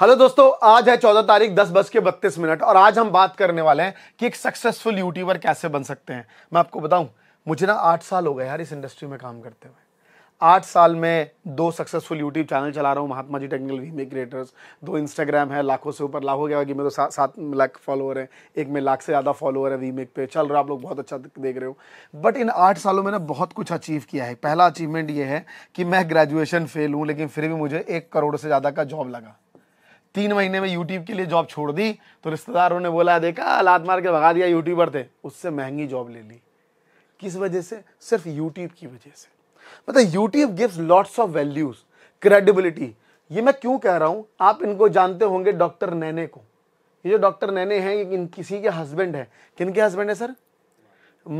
hello दोस्तों आज है चौदह तारीख दस बज के बत्तीस मिनट और आज हम बात करने वाले हैं कि एक सक्सेसफुल यूट्यूबर कैसे बन सकते हैं मैं आपको बताऊं मुझे ना आठ साल हो गए यार इस इंडस्ट्री में काम करते हुए आठ साल में दो सक्सेसफुल यूट्यूब चैनल चला रहा हूँ Mahatma ji technical make creators दो इंस्टाग्राम है लाखों से ऊपर लाख हो गया कि मेरे तो सा, सात लाख फॉलोअर हैं एक में लाख से ज़्यादा फॉलोअर है वीमेक पे चल रहा है आप लोग बहुत अच्छा देख रहे हो बट इन आठ सालों में ना बहुत कुछ अचीव किया है पहला अचीवमेंट ये है कि मैं ग्रेजुएशन फेल हूँ लेकिन फिर भी मुझे एक करोड़ से ज़्यादा का जॉब लगा तीन महीने में यूट्यूब के लिए जॉब छोड़ दी तो रिश्तेदारों ने बोला देखा लात मार के भगा दिया यूट्यूबर थे उससे महंगी जॉब ले ली किस वजह से सिर्फ यूट्यूब की वजह से मतलब YouTube gives lots of values credibility ये मैं क्यों कह रहा हूँ आप इनको जानते होंगे डॉक्टर नैने को ये जो डॉक्टर नैने हैं ये किसी के हस्बैंड है किन के हस्बैंड है सर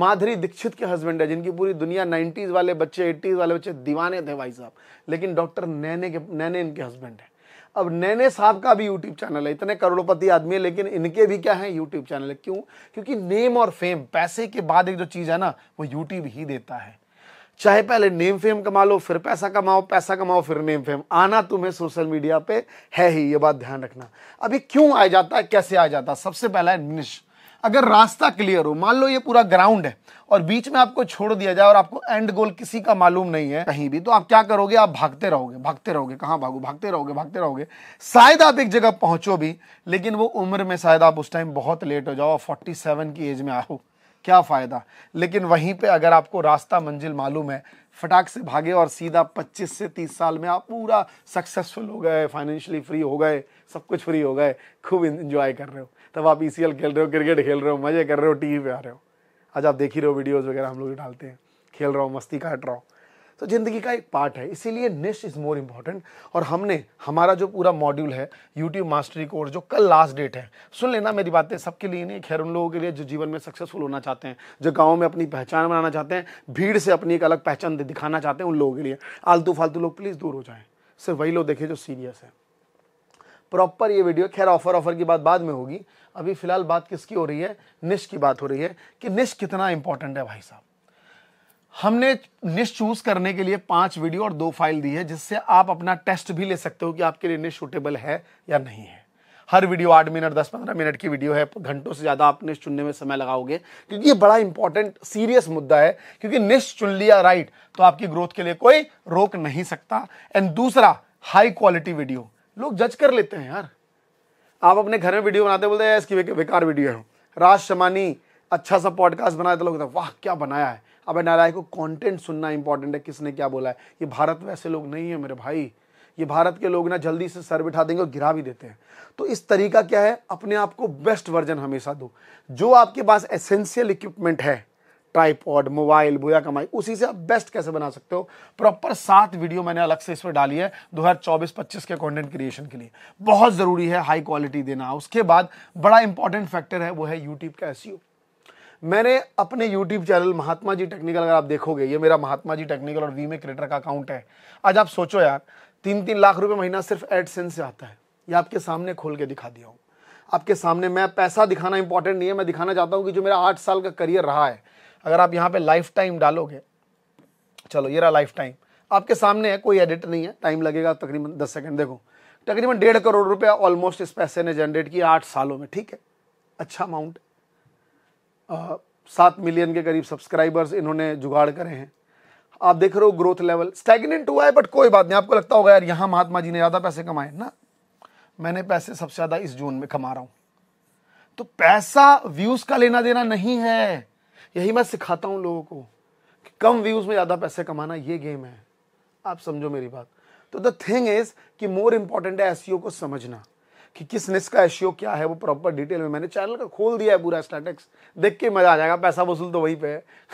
माधुरी दीक्षित के हस्बैंड है जिनकी पूरी दुनिया नाइन्टीज़ वाले बच्चे एट्टीज वाले बच्चे दीवाने थे भाई साहब लेकिन डॉक्टर नैने के नैने इनके हस्बैंड है अब नैने साहब का भी यूट्यूब चैनल है इतने करोड़पति आदमी है लेकिन इनके भी क्या है यूट्यूब चैनल है क्यों क्योंकि नेम और फेम पैसे के बाद एक जो चीज़ है ना वो यूट्यूब ही देता है चाहे पहले नेम फेम कमा लो फिर पैसा कमाओ पैसा कमाओ फिर नेम फेम आना तुम्हें सोशल मीडिया पे है ही ये बात ध्यान रखना अभी क्यों आ जाता है कैसे आ जाता है सबसे पहला है निश अगर रास्ता क्लियर हो मान लो ये पूरा ग्राउंड है और बीच में आपको छोड़ दिया जाए और आपको एंड गोल किसी का मालूम नहीं है कहीं भी तो आप क्या करोगे आप भागते रहोगे भागते रहोगे कहाँ भागो भागते रहोगे भागते रहोगे शायद आप एक जगह पहुंचो भी लेकिन वो उम्र में शायद आप उस टाइम बहुत लेट हो जाओ फोर्टी सेवन की एज में आओ क्या फ़ायदा लेकिन वहीं पर अगर आपको रास्ता मंजिल मालूम है फटाक से भागे और सीधा 25 से 30 साल में आप पूरा सक्सेसफुल हो गए फाइनेंशियली फ्री हो गए सब कुछ फ्री हो गए खूब इन्जॉय कर रहे हो तब आप ई e खेल रहे हो क्रिकेट खेल रहे हो मज़े कर रहे हो टी पे आ रहे हो आज आप देख ही रहे हो वीडियोज़ वगैरह हम लोग डालते हैं खेल रहा हो मस्ती काट रहा हो तो ज़िंदगी का एक पार्ट है इसीलिए निश इज़ मोर इम्पॉर्टेंट और हमने हमारा जो पूरा मॉड्यूल है यूट्यूब मास्टरी कोर्स जो कल लास्ट डेट है सुन लेना मेरी बातें सबके लिए नहीं खैर उन लोगों के लिए जो जीवन में सक्सेसफुल होना चाहते हैं जो गाँव में अपनी पहचान बनाना चाहते हैं भीड़ से अपनी एक अलग पहचान दिखाना चाहते हैं उन लोगों के लिए आलतू फालतू लोग प्लीज़ दूर हो जाएँ सिर्फ वही लोग देखें जो सीरियस हैं प्रॉपर ये वीडियो खैर ऑफर ऑफर की बात बाद में होगी अभी फिलहाल बात किसकी हो रही है निश की बात हो रही है कि निश कितना इंपॉर्टेंट है भाई साहब हमने निश चूज करने के लिए पांच वीडियो और दो फाइल दी है जिससे आप अपना टेस्ट भी ले सकते हो कि आपके लिए निश सुटेबल है या नहीं है हर वीडियो आठ मिनट दस पंद्रह मिनट की वीडियो है घंटों से ज़्यादा आप निश चुनने में समय लगाओगे क्योंकि ये बड़ा इंपॉर्टेंट सीरियस मुद्दा है क्योंकि निश चुन लिया राइट तो आपकी ग्रोथ के लिए कोई रोक नहीं सकता एंड दूसरा हाई क्वालिटी वीडियो लोग जज कर लेते हैं यार आप अपने घर में वीडियो बनाते बोलते हैं इसकी बेकार वीडियो है राज शमानी अच्छा सा पॉडकास्ट बनाया था तो लोग वाह क्या बनाया है अब नारायण को कंटेंट सुनना इंपॉर्टेंट है किसने क्या बोला है ये भारत में ऐसे लोग नहीं है मेरे भाई ये भारत के लोग ना जल्दी से सर बिठा देंगे और गिरा भी देते हैं तो इस तरीका क्या है अपने आप को बेस्ट वर्जन हमेशा दो जो आपके पास एसेंशियल इक्विपमेंट है ट्राईपॉड मोबाइल भूया कमाई उसी से आप बेस्ट कैसे बना सकते हो प्रॉपर सात वीडियो मैंने अलग से इस पर डाली है 2024-25 के कंटेंट क्रिएशन के लिए बहुत ज़रूरी है हाई क्वालिटी देना उसके बाद बड़ा इंपॉर्टेंट फैक्टर है वो है यूट्यूब का एस e मैंने अपने YouTube channel Mahatma ji technical अगर आप देखोगे ये मेरा महात्मा जी टेक्निकल और वी में क्रिएटर का अकाउंट है आज आप सोचो यार तीन तीन लाख रुपये महीना सिर्फ एडसेंस से आता है ये आपके सामने खोल के दिखा दिया हूँ आपके सामने मैं पैसा दिखाना इंपॉर्टेंट नहीं है मैं दिखाना चाहता हूँ कि जो मेरा आठ साल का करियर रहा है अगर आप यहाँ पे लाइफ टाइम डालोगे चलो ये रहा लाइफ टाइम आपके सामने है कोई एडिट नहीं है टाइम लगेगा तकरीबन दस सेकंड देखो तकरीबन डेढ़ करोड़ रुपया ऑलमोस्ट इस पैसे ने जनरेट किया आठ सालों में ठीक है अच्छा अमाउंट सात मिलियन के करीब सब्सक्राइबर्स इन्होंने जुगाड़ करे हैं आप देख रहे हो ग्रोथ लेवल स्टैगनेंट हुआ है बट कोई बात नहीं आपको लगता होगा यार यहाँ महात्मा जी ने ज़्यादा पैसे कमाए ना मैंने पैसे सबसे ज़्यादा इस जोन में कमा रहा हूँ तो पैसा व्यूज़ का लेना देना नहीं है यही मैं सिखाता हूँ लोगों को कि कम व्यूज़ में ज़्यादा पैसे कमाना ये गेम है आप समझो मेरी बात तो द थिंग इज़ कि मोर इंपॉर्टेंट है एसियो e को समझना कि किस निस का एशियो e क्या है वो प्रॉपर डिटेल में मैंने चैनल का खोल दिया है पूरा स्टैटिक्स देख के मज़ा आ जाएगा पैसा वसूल तो वहीं पे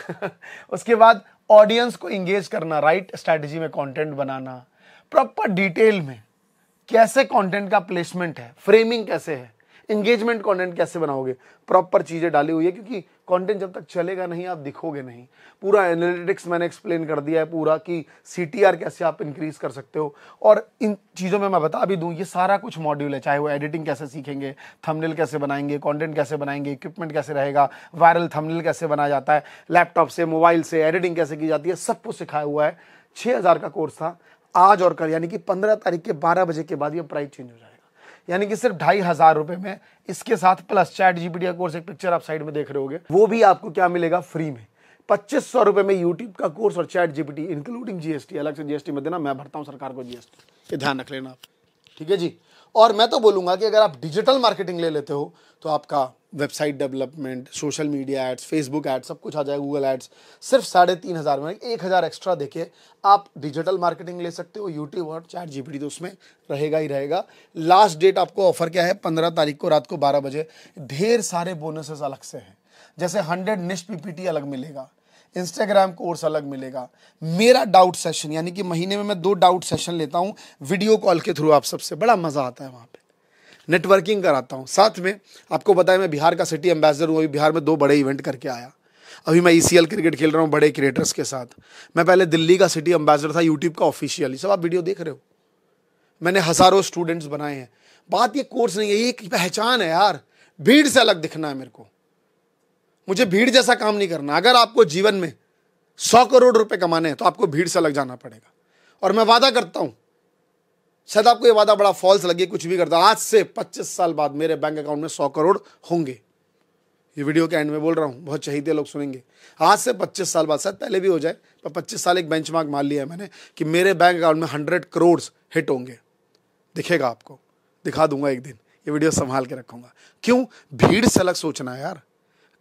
है उसके बाद ऑडियंस को इंगेज करना राइट right स्ट्रैटेजी में कंटेंट बनाना प्रॉपर डिटेल में कैसे कंटेंट का प्लेसमेंट है फ्रेमिंग कैसे है इंगेजमेंट कंटेंट कैसे बनाओगे प्रॉपर चीज़ें डाली हुई है क्योंकि कंटेंट जब तक चलेगा नहीं आप दिखोगे नहीं पूरा एनालिटिक्स मैंने एक्सप्लेन कर दिया है पूरा कि सी कैसे आप इंक्रीज कर सकते हो और इन चीज़ों में मैं बता भी दूँ ये सारा कुछ मॉड्यूल है चाहे वो एडिटिंग कैसे सीखेंगे थमनेल कैसे बनाएंगे कॉन्टेंट कैसे बनाएंगे इक्विपमेंट कैसे रहेगा वायरल थमनेल कैसे बनाया जाता है लैपटॉप से मोबाइल से एडिटिंग कैसे की जाती है सब कुछ सिखाया हुआ है छः हज़ार का कोर्स था आज और कल यानी कि पंद्रह तारीख के बारह बजे के बाद ये प्राइस चेंज हो जाएगा यानी कि सिर्फ ढाई हज़ार रुपए में इसके साथ प्लस चैट जीपीटी का कोर्स एक पिक्चर आप साइड में देख रहे होंगे वो भी आपको क्या मिलेगा फ्री में पच्चीस सौ रुपए में यूट्यूब का कोर्स और चैट जीपीटी इंक्लूडिंग जीएसटी अलग से जीएसटी में देना मैं भरता हूँ सरकार को जीएसटी ये ध्यान रख लेना आप ठीक है जी और मैं तो बोलूंगा कि अगर आप डिजिटल मार्केटिंग ले लेते हो तो आपका website development social media ads Facebook ads सब कुछ आ जाए गूगल एड्स सिर्फ साढ़े तीन हज़ार में एक हज़ार एक्स्ट्रा देखे आप डिजिटल मार्केटिंग ले सकते हो यूट्यूब और चैट जी तो उसमें रहेगा ही रहेगा लास्ट डेट आपको ऑफर क्या है पंद्रह तारीख को रात को बारह बजे ढेर सारे बोनसेस अलग से हैं जैसे हंड्रेड निस्ट पी अलग मिलेगा इंस्टाग्राम कोर्स अलग मिलेगा मेरा डाउट सेशन यानी कि महीने में मैं दो डाउट सेशन लेता हूँ वीडियो कॉल के थ्रू आप सबसे बड़ा मज़ा आता है वहाँ पर नेटवर्किंग कराता हूँ साथ में आपको बताया मैं बिहार का सिटी एम्बेसडर हूँ अभी बिहार में दो बड़े इवेंट करके आया अभी मैं ई e क्रिकेट खेल रहा हूँ बड़े क्रिएटर्स के साथ मैं पहले दिल्ली का सिटी एम्बेसडर था यूट्यूब का ऑफिशियली सब आप वीडियो देख रहे हो मैंने हज़ारों स्टूडेंट्स बनाए हैं बात ये कोर्स नहीं है ये एक पहचान है यार भीड़ से अलग दिखना है मेरे को मुझे भीड़ जैसा काम नहीं करना अगर आपको जीवन में सौ करोड़ रुपए कमाने हैं तो आपको भीड़ से अलग जाना पड़ेगा और मैं वादा करता हूँ शायद आपको ये वादा बड़ा फॉल्स लगे कुछ भी करता आज से 25 साल बाद मेरे बैंक अकाउंट में 100 करोड़ होंगे ये वीडियो के एंड में बोल रहा हूँ बहुत चाहिए लोग सुनेंगे आज से 25 साल बाद शायद पहले भी हो जाए पर 25 साल एक बेंच मान लिया है मैंने कि मेरे बैंक अकाउंट में हंड्रेड करोड़ हिट होंगे दिखेगा आपको दिखा दूंगा एक दिन ये वीडियो संभाल के रखूंगा क्यों भीड़ से अलग सोचना है यार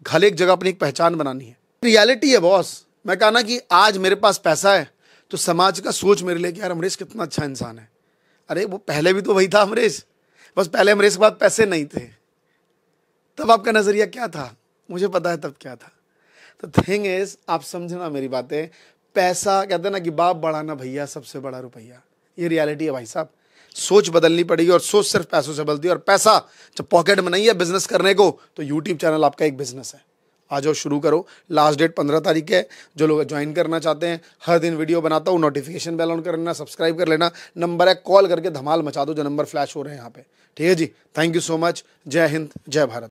घर एक जगह अपनी एक पहचान बनानी है रियलिटी है बॉस मैं कहना कि आज मेरे पास पैसा है तो समाज का सोच मेरे लिए कि यार अमरीश कितना अच्छा इंसान है अरे वो पहले भी तो वही था अमरीश बस पहले अमरीश के पास पैसे नहीं थे तब आपका नज़रिया क्या था मुझे पता है तब क्या था तो थिंग इज आप समझना मेरी बातें पैसा कहते हैं ना कि बाप बढ़ाना भैया सबसे बड़ा रुपया ये रियलिटी है भाई साहब सोच बदलनी पड़ेगी और सोच सिर्फ पैसों से बदलती है और पैसा जब पॉकेट में नहीं है बिजनेस करने को तो यूट्यूब चैनल आपका एक बिजनेस है आ जाओ शुरू करो लास्ट डेट पंद्रह तारीख है जो लोग ज्वाइन करना चाहते हैं हर दिन वीडियो बनाता हूँ नोटिफिकेशन बेल ऑन कर लेना सब्सक्राइब कर लेना नंबर है कॉल करके धमाल मचा दो जो नंबर फ्लैश हो रहे हैं यहाँ पे ठीक है जी थैंक यू सो मच जय हिंद जय भारत